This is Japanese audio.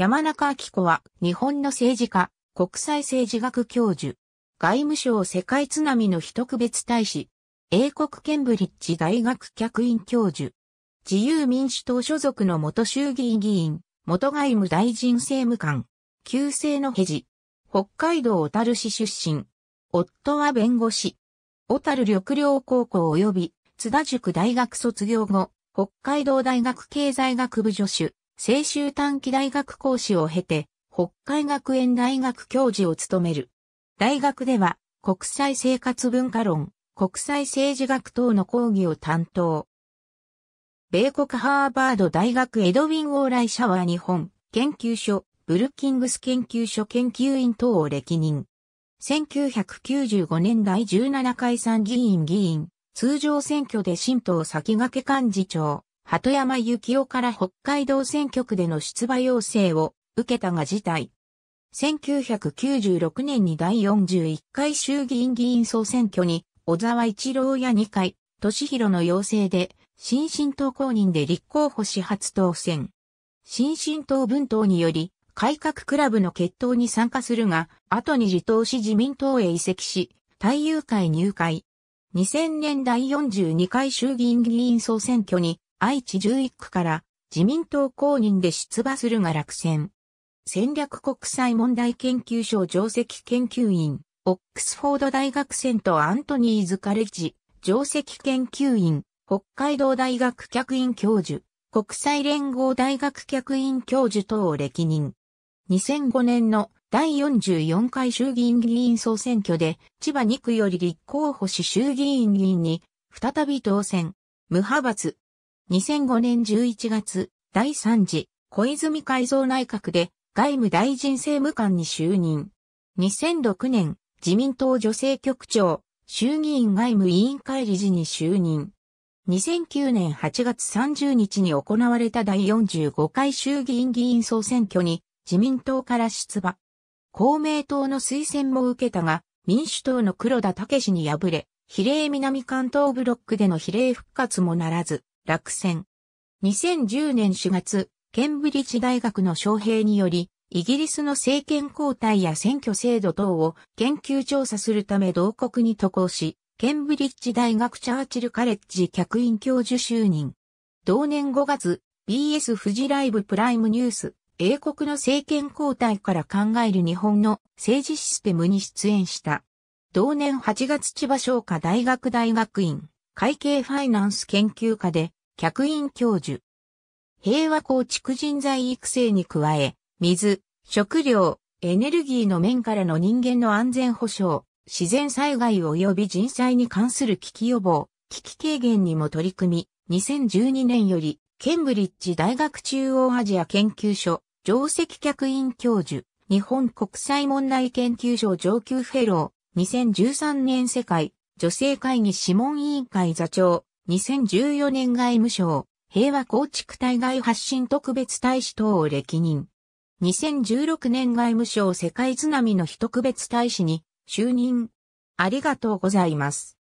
山中明子は日本の政治家、国際政治学教授、外務省世界津波の非特別大使、英国ケンブリッジ大学客員教授、自由民主党所属の元衆議院議員、元外務大臣政務官、旧姓のヘジ、北海道小樽市出身、夫は弁護士、小樽緑陵高校及び津田塾大学卒業後、北海道大学経済学部助手、青州短期大学講師を経て、北海学園大学教授を務める。大学では、国際生活文化論、国際政治学等の講義を担当。米国ハーバード大学エドウィン・オーライシャワー日本研究所、ブルッキングス研究所研究員等を歴任。1995年第17回参議院議員、通常選挙で新党先駆け幹事長。鳩山幸雄から北海道選挙区での出馬要請を受けたが辞退。1996年に第41回衆議院議員総選挙に小沢一郎や二階、俊弘の要請で、新進党公認で立候補し初当選。新進党分党により、改革クラブの決闘に参加するが、後に自党し自民党へ移籍し、大友会入会。2000年第42回衆議院議員総選挙に愛知11区から自民党公認で出馬するが落選。戦略国際問題研究所上席研究員、オックスフォード大学センアントニーズカレッジ、上席研究員、北海道大学客員教授、国際連合大学客員教授等を歴任。2005年の第44回衆議院議員総選挙で、千葉2区より立候補し衆議院議員に、再び当選。無派閥、2005年11月、第3次小泉改造内閣で外務大臣政務官に就任。2006年、自民党女性局長、衆議院外務委員会理事に就任。2009年8月30日に行われた第45回衆議院議員総選挙に自民党から出馬。公明党の推薦も受けたが、民主党の黒田武に敗れ、比例南関東ブロックでの比例復活もならず、落選。2010年4月、ケンブリッジ大学の招聘により、イギリスの政権交代や選挙制度等を研究調査するため同国に渡航し、ケンブリッジ大学チャーチルカレッジ客員教授就任。同年5月、BS フジライブプライムニュース、英国の政権交代から考える日本の政治システムに出演した。同年8月千葉商科大学大学院会計ファイナンス研究科で客員教授。平和構築人材育成に加え、水、食料、エネルギーの面からの人間の安全保障、自然災害及び人災に関する危機予防、危機軽減にも取り組み、2012年より、ケンブリッジ大学中央アジア研究所、上席客員教授、日本国際問題研究所上級フェロー、2013年世界女性会議諮問委員会座長、2014年外務省、平和構築対外発信特別大使等を歴任。2016年外務省世界津波の非特別大使に就任。ありがとうございます。